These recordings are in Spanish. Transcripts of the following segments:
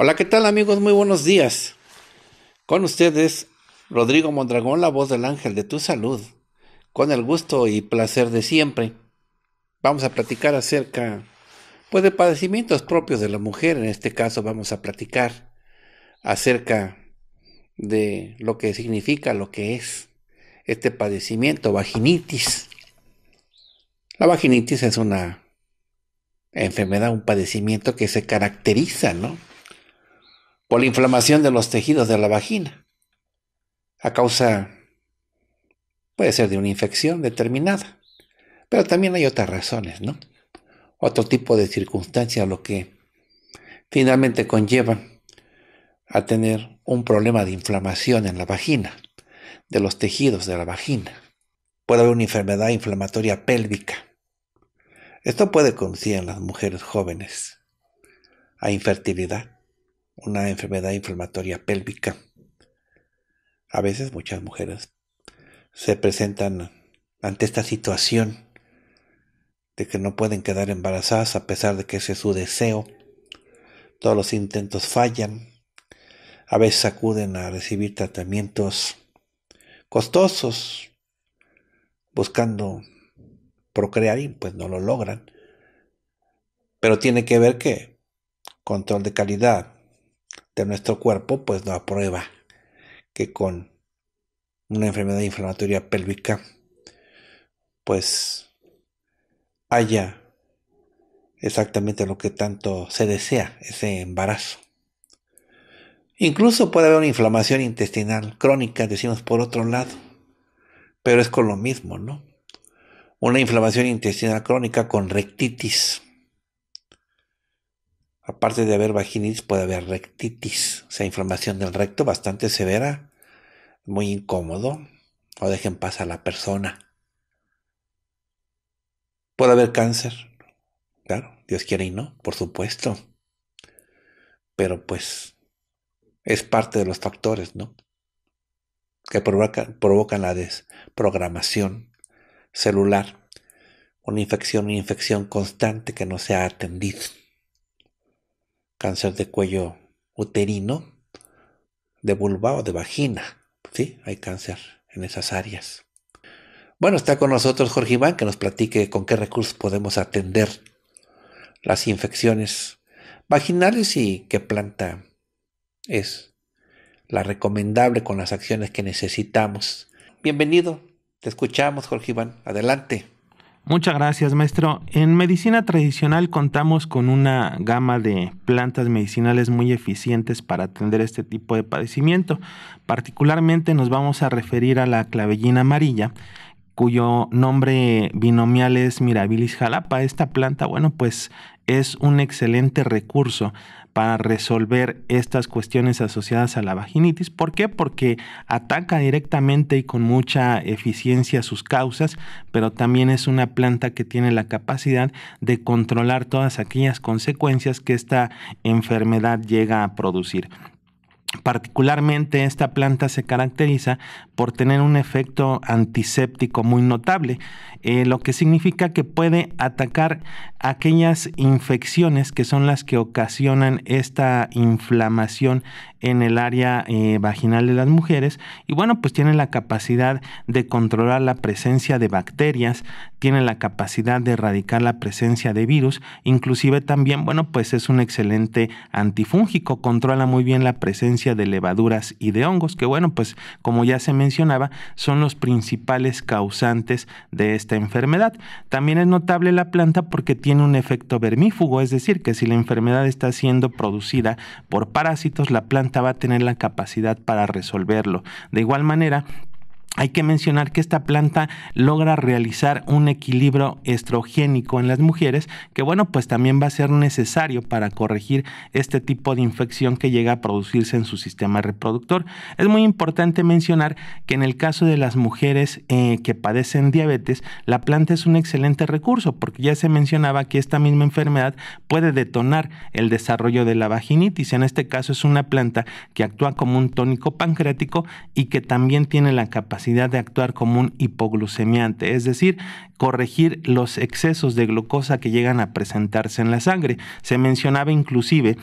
Hola, ¿qué tal amigos? Muy buenos días. Con ustedes, Rodrigo Mondragón, la voz del ángel de tu salud, con el gusto y placer de siempre. Vamos a platicar acerca pues, de padecimientos propios de la mujer. En este caso vamos a platicar acerca de lo que significa, lo que es este padecimiento, vaginitis. La vaginitis es una enfermedad, un padecimiento que se caracteriza, ¿no? por la inflamación de los tejidos de la vagina, a causa, puede ser de una infección determinada, pero también hay otras razones, ¿no? Otro tipo de circunstancias lo que finalmente conlleva a tener un problema de inflamación en la vagina, de los tejidos de la vagina. Puede haber una enfermedad inflamatoria pélvica. Esto puede conducir en las mujeres jóvenes a infertilidad una enfermedad inflamatoria pélvica. A veces muchas mujeres se presentan ante esta situación de que no pueden quedar embarazadas a pesar de que ese es su deseo. Todos los intentos fallan. A veces acuden a recibir tratamientos costosos buscando procrear y pues no lo logran. Pero tiene que ver que control de calidad, nuestro cuerpo, pues no aprueba que con una enfermedad inflamatoria pélvica, pues haya exactamente lo que tanto se desea, ese embarazo. Incluso puede haber una inflamación intestinal crónica, decimos por otro lado, pero es con lo mismo, ¿no? Una inflamación intestinal crónica con rectitis, Aparte de haber vaginitis, puede haber rectitis, o sea, inflamación del recto bastante severa, muy incómodo, o dejen paz a la persona. Puede haber cáncer, claro, Dios quiere y no, por supuesto. Pero pues es parte de los factores, ¿no? Que provocan, la desprogramación celular, una infección, una infección constante que no se ha atendido cáncer de cuello uterino, de vulva o de vagina. Sí, hay cáncer en esas áreas. Bueno, está con nosotros Jorge Iván que nos platique con qué recursos podemos atender las infecciones vaginales y qué planta es la recomendable con las acciones que necesitamos. Bienvenido, te escuchamos Jorge Iván, adelante. Muchas gracias, maestro. En medicina tradicional contamos con una gama de plantas medicinales muy eficientes para atender este tipo de padecimiento. Particularmente nos vamos a referir a la clavellina amarilla, cuyo nombre binomial es Mirabilis jalapa. Esta planta, bueno, pues es un excelente recurso para resolver estas cuestiones asociadas a la vaginitis. ¿Por qué? Porque ataca directamente y con mucha eficiencia sus causas, pero también es una planta que tiene la capacidad de controlar todas aquellas consecuencias que esta enfermedad llega a producir. Particularmente esta planta se caracteriza por tener un efecto antiséptico muy notable, eh, lo que significa que puede atacar aquellas infecciones que son las que ocasionan esta inflamación en el área eh, vaginal de las mujeres y bueno, pues tiene la capacidad de controlar la presencia de bacterias, tiene la capacidad de erradicar la presencia de virus, inclusive también, bueno, pues es un excelente antifúngico, controla muy bien la presencia de levaduras y de hongos, que bueno, pues como ya se mencionaba, son los principales causantes de esta enfermedad. También es notable la planta porque tiene un efecto vermífugo, es decir, que si la enfermedad está siendo producida por parásitos, la planta va a tener la capacidad para resolverlo. De igual manera, hay que mencionar que esta planta logra realizar un equilibrio estrogénico en las mujeres, que bueno, pues también va a ser necesario para corregir este tipo de infección que llega a producirse en su sistema reproductor. Es muy importante mencionar que en el caso de las mujeres eh, que padecen diabetes, la planta es un excelente recurso, porque ya se mencionaba que esta misma enfermedad puede detonar el desarrollo de la vaginitis. En este caso es una planta que actúa como un tónico pancreático y que también tiene la capacidad de actuar como un hipoglucemiante, es decir, corregir los excesos de glucosa que llegan a presentarse en la sangre. Se mencionaba inclusive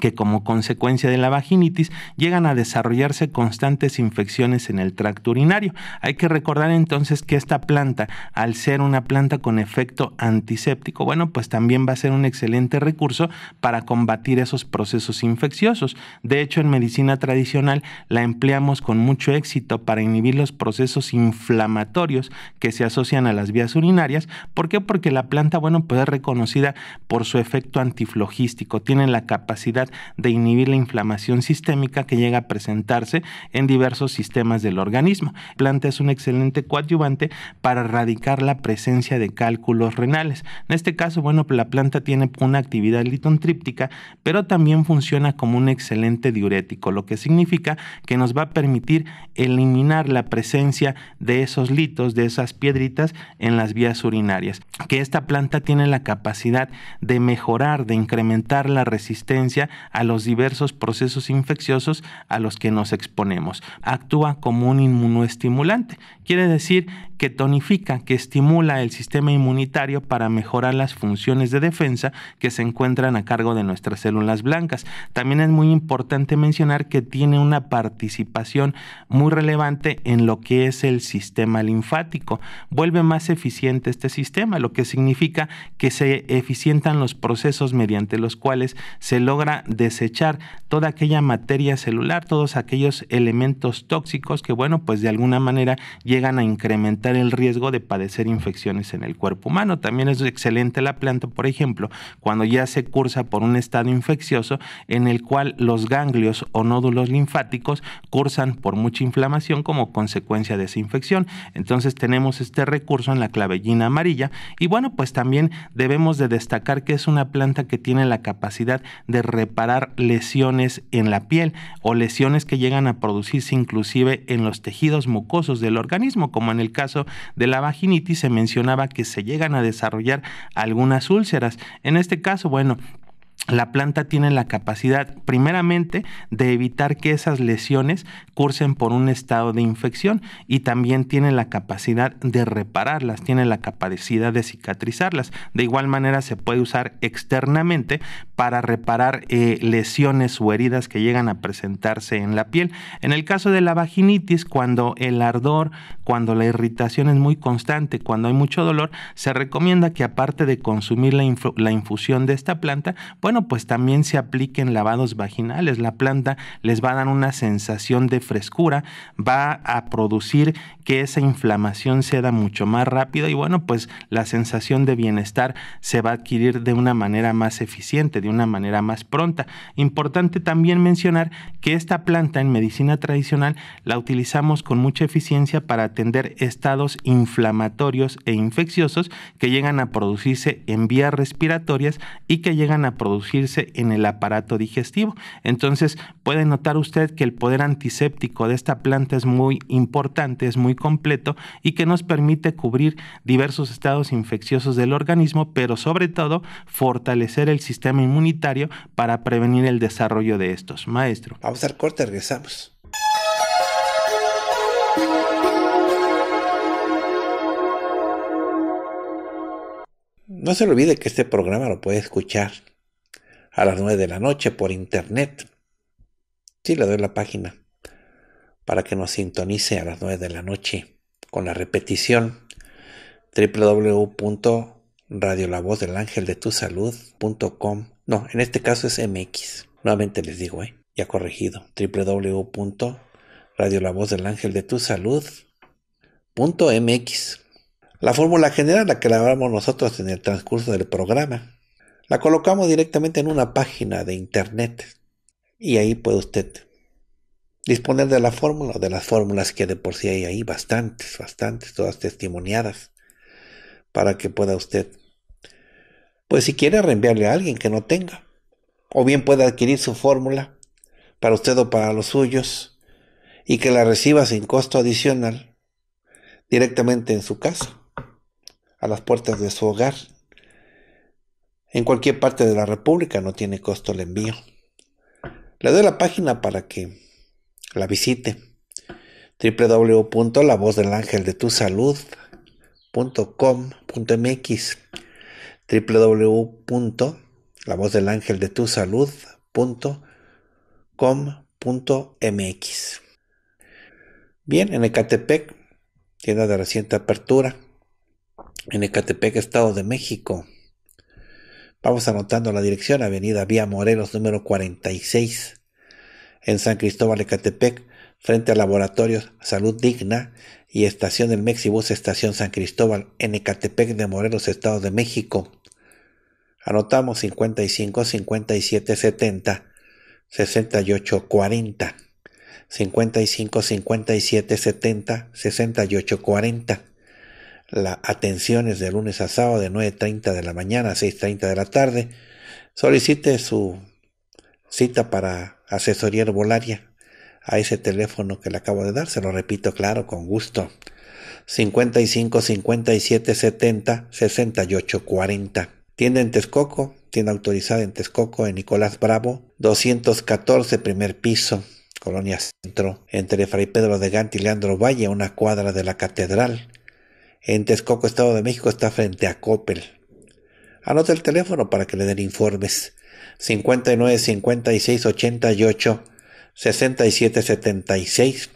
que como consecuencia de la vaginitis llegan a desarrollarse constantes infecciones en el tracto urinario. Hay que recordar entonces que esta planta, al ser una planta con efecto antiséptico, bueno, pues también va a ser un excelente recurso para combatir esos procesos infecciosos. De hecho, en medicina tradicional la empleamos con mucho éxito para inhibir los procesos inflamatorios que se asocian a las vías urinarias. ¿Por qué? Porque la planta, bueno, puede es reconocida por su efecto antiflogístico, tiene la capacidad de inhibir la inflamación sistémica que llega a presentarse en diversos sistemas del organismo. La Planta es un excelente coadyuvante para erradicar la presencia de cálculos renales. En este caso, bueno, la planta tiene una actividad litontríptica, pero también funciona como un excelente diurético, lo que significa que nos va a permitir eliminar la presencia de esos litos, de esas piedritas en las vías urinarias. Que esta planta tiene la capacidad de mejorar, de incrementar la resistencia a los diversos procesos infecciosos a los que nos exponemos. Actúa como un inmunoestimulante, quiere decir que tonifica, que estimula el sistema inmunitario para mejorar las funciones de defensa que se encuentran a cargo de nuestras células blancas. También es muy importante mencionar que tiene una participación muy relevante en lo que es el sistema linfático. Vuelve más eficiente este sistema, lo que significa que se eficientan los procesos mediante los cuales se logra desechar toda aquella materia celular, todos aquellos elementos tóxicos que, bueno, pues de alguna manera llegan a incrementar el riesgo de padecer infecciones en el cuerpo humano. También es excelente la planta, por ejemplo, cuando ya se cursa por un estado infeccioso en el cual los ganglios o nódulos linfáticos cursan por mucha inflamación como consecuencia de esa infección. Entonces tenemos este recurso en la clavellina amarilla y bueno, pues también debemos de destacar que es una planta que tiene la capacidad de reproducir parar lesiones en la piel o lesiones que llegan a producirse inclusive en los tejidos mucosos del organismo, como en el caso de la vaginitis se mencionaba que se llegan a desarrollar algunas úlceras. En este caso, bueno, la planta tiene la capacidad, primeramente, de evitar que esas lesiones cursen por un estado de infección y también tiene la capacidad de repararlas, tiene la capacidad de cicatrizarlas. De igual manera, se puede usar externamente para reparar eh, lesiones o heridas que llegan a presentarse en la piel. En el caso de la vaginitis, cuando el ardor, cuando la irritación es muy constante, cuando hay mucho dolor, se recomienda que aparte de consumir la, la infusión de esta planta, bueno, bueno, pues también se apliquen lavados vaginales. La planta les va a dar una sensación de frescura, va a producir que esa inflamación se da mucho más rápido y bueno, pues la sensación de bienestar se va a adquirir de una manera más eficiente, de una manera más pronta. Importante también mencionar que esta planta en medicina tradicional la utilizamos con mucha eficiencia para atender estados inflamatorios e infecciosos que llegan a producirse en vías respiratorias y que llegan a producirse en el aparato digestivo. Entonces puede notar usted que el poder antiséptico de esta planta es muy importante, es muy completo y que nos permite cubrir diversos estados infecciosos del organismo, pero sobre todo fortalecer el sistema inmunitario para prevenir el desarrollo de estos. Maestro. Vamos al corte, regresamos. No se olvide que este programa lo puede escuchar a las 9 de la noche por internet. Sí, le doy la página para que nos sintonice a las 9 de la noche con la repetición salud.com No, en este caso es MX. Nuevamente les digo, ¿eh? ya corregido. www.radiolavozdelangeldetusalud.mx. La fórmula general la que hablamos nosotros en el transcurso del programa la colocamos directamente en una página de internet y ahí puede usted disponer de la fórmula o de las fórmulas que de por sí hay ahí, bastantes, bastantes, todas testimoniadas, para que pueda usted, pues si quiere reenviarle a alguien que no tenga, o bien puede adquirir su fórmula para usted o para los suyos y que la reciba sin costo adicional directamente en su casa, a las puertas de su hogar, en cualquier parte de la República, no tiene costo el envío. Le doy la página para que la visite. www.lavozdelangeldetusalud.com.mx www.lavozdelangeldetusalud.com.mx Bien, en Ecatepec, tienda de reciente apertura, en Ecatepec, Estado de México, Vamos anotando la dirección, Avenida Vía Morelos número 46, en San Cristóbal Ecatepec, frente a Laboratorios Salud Digna y Estación del Mexibus, Estación San Cristóbal, en Ecatepec de Morelos, Estado de México. Anotamos 55 57 70 68 40. 55 57 70 68 40. La atención es de lunes a sábado de 9.30 de la mañana a 6.30 de la tarde. Solicite su cita para asesoría herbolaria a ese teléfono que le acabo de dar. Se lo repito, claro, con gusto. 55 57 70 68 40. Tienda en Texcoco, tienda autorizada en Texcoco, en Nicolás Bravo, 214, primer piso, Colonia Centro, entre Fray Pedro de Gante y Leandro Valle, una cuadra de la Catedral en Texcoco, Estado de México, está frente a Coppel. Anota el teléfono para que le den informes. 59 56 88 67 76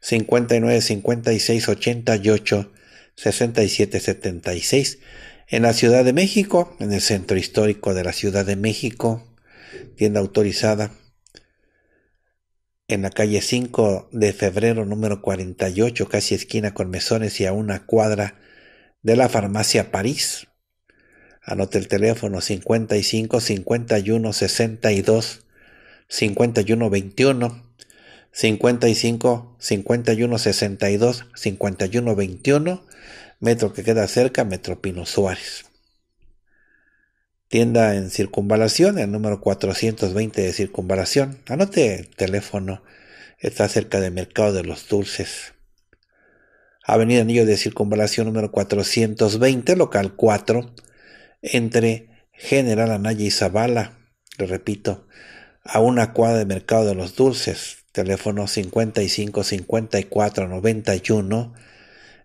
59 56 88 67 76 en la Ciudad de México, en el Centro Histórico de la Ciudad de México, tienda autorizada en la calle 5 de febrero número 48, casi esquina con mesones y a una cuadra de la farmacia París. Anote el teléfono 55 51 62 51 21 55 51 62 51 21 metro que queda cerca Metro Pino Suárez tienda en circunvalación, el número 420 de circunvalación. Anote el teléfono, está cerca del Mercado de los Dulces. Avenida Anillo de Circunvalación número 420, local 4, entre General Anaya y Zabala. le repito, a una cuadra de Mercado de los Dulces, teléfono 55 54 91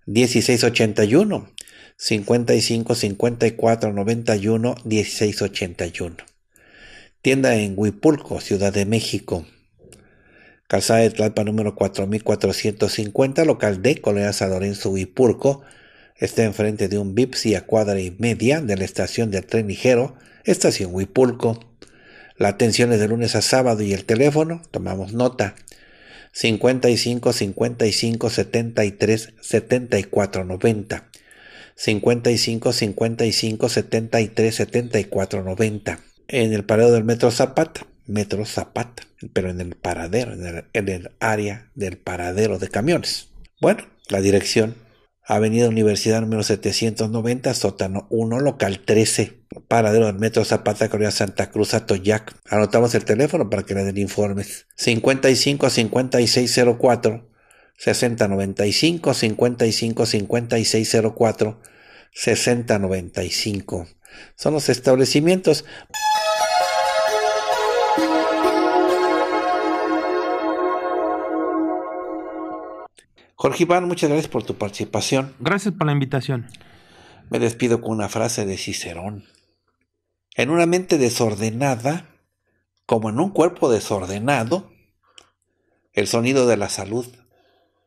1681. 55 54 91 16 81. Tienda en Huipulco, Ciudad de México. Calzada de Tlalpa número 4450, local de Colonia San Lorenzo, Huipulco. Está enfrente de un Bipsi a cuadra y media de la estación del tren ligero, estación Huipulco. La atención es de lunes a sábado y el teléfono, tomamos nota, 55 55 73 74 90. 55 55 73 74 90 en el paradero del metro Zapata, metro Zapata, pero en el paradero, en el, área del paradero de camiones. Bueno, la dirección Avenida Universidad número 790, sótano 1, local 13, paradero del Metro Zapata, Correa Santa Cruz, Atoyac. Anotamos el teléfono para que le den informes. 55 5604 6095 55 5604 6095. Son los establecimientos. Jorge Iván, muchas gracias por tu participación. Gracias por la invitación. Me despido con una frase de Cicerón. En una mente desordenada, como en un cuerpo desordenado, el sonido de la salud